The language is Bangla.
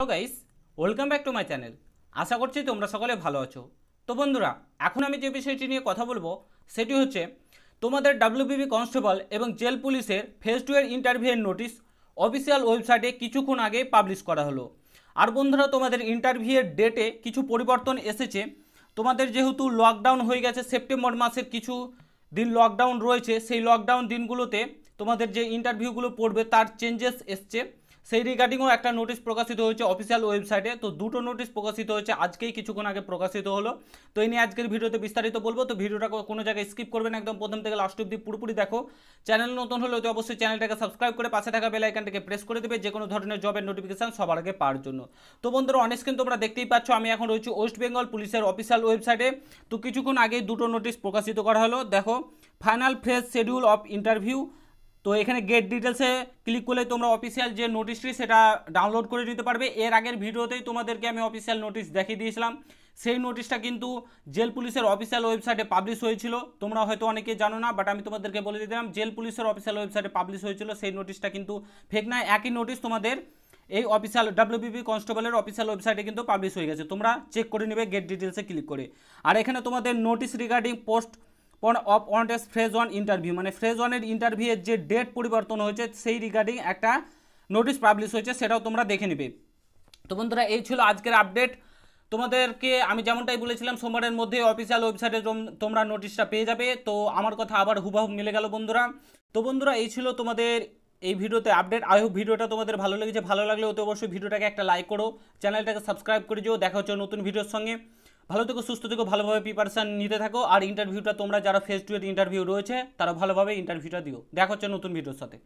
hello guys welcome back to my channel আশা করছি তোমরা সকলে ভালো আছো তো বন্ধুরা এখন আমি যে বিষয়টি নিয়ে কথা বলবো সেটি হচ্ছে তোমাদের ডাব্লিউবিবি কনস্টেবল এবং জেল পুলিশের ফেস টু এর ইন্টারভিউয়ের নোটিশ অফিসিয়াল ওয়েবসাইটে কিছুক্ষণ আগে পাবলিশ করা হলো আর বন্ধুরা তোমাদের ইন্টারভিউয়ের ডেটে কিছু পরিবর্তন এসেছে তোমাদের যেহেতু লকডাউন হয়ে গেছে সেপ্টেম্বর মাসের কিছু দিন লকডাউন রয়েছে সেই লকডাউন দিনগুলোতে তোমাদের যে ইন্টারভিউগুলো পড়বে তার চেঞ্জেস এসছে সেই রিগার্ডিংও একটা নোটিশ প্রকাশিত হয়েছে অফিসিয়াল ওয়েবসাইটে তো দুটো নোটিশ প্রকাশিত হয়েছে আজকেই কিছুক্ষণ আগে প্রকাশিত হলো তো এই নিয়ে আজকের ভিডিওতে বিস্তারিত বলবো তো ভিডিওটা কোনো জায়গায় স্কিপ করবেন একদম প্রথম থেকে লাস্ট অব্দি পুরোপুরি দেখো চ্যানেল নতুন হলে তো অবশ্যই চ্যানেলটাকে সাবস্ক্রাইব করে পাশে থাকা বেল আইকনটাকে প্রেস করে দেবে যে কোনো ধরনের জবের নোটিফিকেশান সবার আগে পাওয়ার জন্য তো বন্ধুরা অনেক কিন্তু তোমরা দেখতেই পাচ্ছ আমি এখন রয়েছি ওয়েস্ট বেঙ্গল পুলিশের অফিসিয়াল ওয়েবসাইটে তো কিছুক্ষণ আগে দুটো নোটিশ প্রকাশিত করা হলো দেখো final fresh schedule of interview তো এখানে গেট ডিটেলসে ক্লিক করলে তোমরা অফিসিয়াল যে নোটিশটি সেটা ডাউনলোড করে নিতে পারবে এর আগের ভিডিওতেই তোমাদেরকে আমি অফিসিয়াল নোটিশ দেখিয়ে দিয়েছিলাম সেই নোটিশটা কিন্তু জেল পুলিশের অফিসিয়াল ওয়েবসাইটে পাবলিশ হয়েছিল তোমরা হয়তো অনেকে জানো না বাট আমি তোমাদেরকে বলে দিলাম জেল পুলিশের অফিসিয়াল ওয়েবসাইটে পাবলিশ হয়েছিল সেই নোটিশটা কিন্তু ফেক না একই নোটিশ তোমাদের এই অফিসিয়াল ডাব্লিউবিপি কনস্টেবলের অফিসিয়াল ওয়েবসাইটে কিন্তু পাবলিশ হয়ে গেছে তোমরা চেক করে নেবে গেট ডিটেলসে ক্লিক করে আর এখানে তোমাদের নোটিশ রিগার্ডিং পোস্ট অফ অনটেস ফ্রেজ ওয়ান ইন্টারভিউ মানে ফ্রেজ ওয়ানের ইন্টারভিউয়ের যে ডেট পরিবর্তন হয়েছে সেই রিগার্ডিং একটা নোটিশ পাবলিশ হয়েছে সেটাও তোমরা দেখে নেবে তো বন্ধুরা এই ছিল আজকের আপডেট তোমাদেরকে আমি যেমনটাই বলেছিলাম সোমবারের মধ্যে অফিসিয়াল ওয়েবসাইটে তোমরা নোটিশটা পেয়ে যাবে তো আমার কথা আবার হুবাহু মিলে গেল বন্ধুরা তো বন্ধুরা এই ছিল তোমাদের এই ভিডিওতে আপডেট আই হোপ ভিডিওটা তোমাদের ভালো লেগেছে ভালো লাগলে অতি অবশ্যই ভিডিওটাকে একটা লাইক করো চ্যানেলটাকে সাবস্ক্রাইব করে দিও দেখা হচ্ছে নতুন ভিডিওর সঙ্গে ভালো থেকো সুস্থ থেকো ভালোভাবে প্রিপারেশান নিতে থাকো আর ইন্টারভিউটা তোমরা যারা ফেস টু ইন্টারভিউ রয়েছে তারা ভালোভাবে ইন্টারভিউটা দিও দেখো হচ্ছে নতুন ভিডিওর সাথে